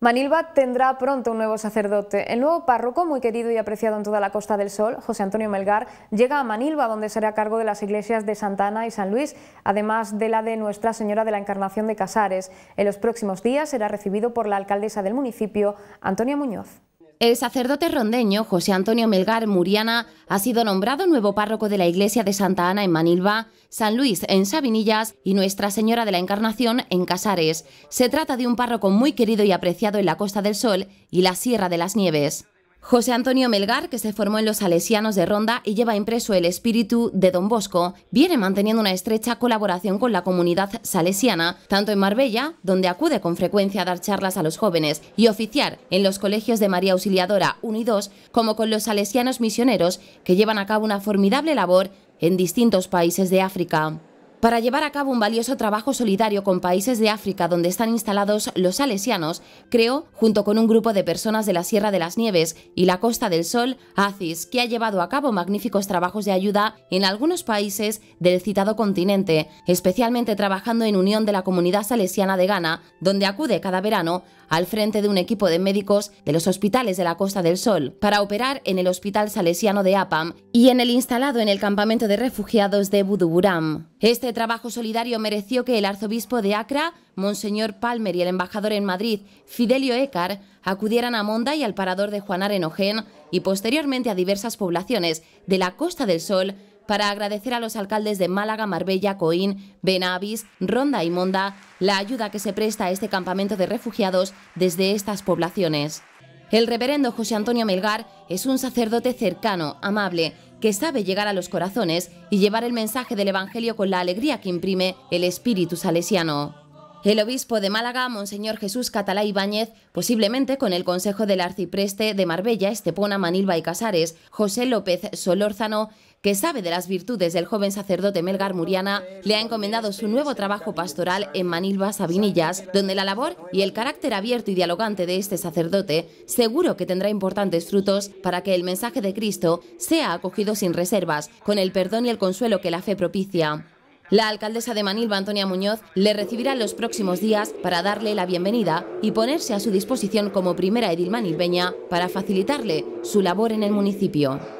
Manilva tendrá pronto un nuevo sacerdote. El nuevo párroco, muy querido y apreciado en toda la Costa del Sol, José Antonio Melgar, llega a Manilva, donde será a cargo de las iglesias de Santa Ana y San Luis, además de la de Nuestra Señora de la Encarnación de Casares. En los próximos días será recibido por la alcaldesa del municipio, Antonia Muñoz. El sacerdote rondeño José Antonio Melgar Muriana ha sido nombrado nuevo párroco de la iglesia de Santa Ana en Manilva, San Luis en Sabinillas y Nuestra Señora de la Encarnación en Casares. Se trata de un párroco muy querido y apreciado en la Costa del Sol y la Sierra de las Nieves. José Antonio Melgar, que se formó en los Salesianos de Ronda y lleva impreso el espíritu de Don Bosco, viene manteniendo una estrecha colaboración con la comunidad salesiana, tanto en Marbella, donde acude con frecuencia a dar charlas a los jóvenes y oficiar en los colegios de María Auxiliadora 1 y 2, como con los salesianos misioneros, que llevan a cabo una formidable labor en distintos países de África para llevar a cabo un valioso trabajo solidario con países de África donde están instalados los salesianos, creó, junto con un grupo de personas de la Sierra de las Nieves y la Costa del Sol, ACIS, que ha llevado a cabo magníficos trabajos de ayuda en algunos países del citado continente, especialmente trabajando en unión de la comunidad salesiana de Ghana, donde acude cada verano al frente de un equipo de médicos de los hospitales de la Costa del Sol, para operar en el Hospital Salesiano de Apam y en el instalado en el campamento de refugiados de Buduburam. Este este trabajo solidario mereció que el arzobispo de Acra, Monseñor Palmer y el embajador en Madrid, Fidelio Écar, acudieran a Monda y al parador de Juanar en Ojén y posteriormente a diversas poblaciones de la Costa del Sol para agradecer a los alcaldes de Málaga, Marbella, Coín, Benavis, Ronda y Monda la ayuda que se presta a este campamento de refugiados desde estas poblaciones. El reverendo José Antonio Melgar es un sacerdote cercano, amable, que sabe llegar a los corazones y llevar el mensaje del Evangelio con la alegría que imprime el espíritu salesiano. El obispo de Málaga, Monseñor Jesús Catalá Ibáñez, posiblemente con el consejo del arcipreste de Marbella, Estepona, Manilva y Casares, José López Solórzano, que sabe de las virtudes del joven sacerdote Melgar Muriana, le ha encomendado su nuevo trabajo pastoral en Manilva Sabinillas, donde la labor y el carácter abierto y dialogante de este sacerdote seguro que tendrá importantes frutos para que el mensaje de Cristo sea acogido sin reservas, con el perdón y el consuelo que la fe propicia. La alcaldesa de Manilva, Antonia Muñoz, le recibirá los próximos días para darle la bienvenida y ponerse a su disposición como primera edil manilveña para facilitarle su labor en el municipio.